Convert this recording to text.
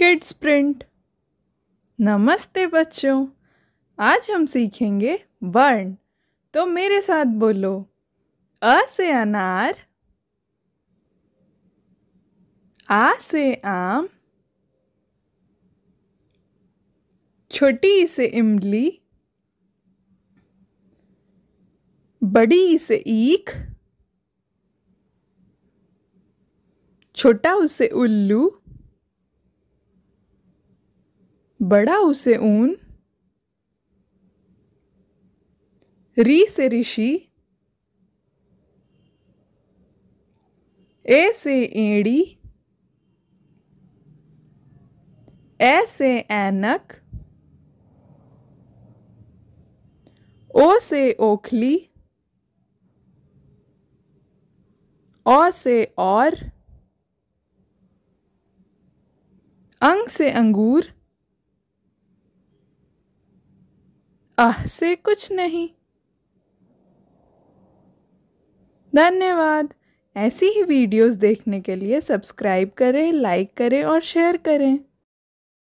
kids print नमस्ते बच्चों आज हम सीखेंगे वर्ण तो मेरे साथ बोलो अ से अनार आ से आम छोटी से इमली बड़ी से ईख छोटा उसे उल्लू बड़ा उसे ऊन री से ऋषि ए से एड़ी ए से ऐनक ओ से ओखली ओ से और अंग से अंगूर आह से कुछ नहीं धन्यवाद ऐसी ही वीडियोस देखने के लिए सब्सक्राइब करें लाइक करें और शेयर करें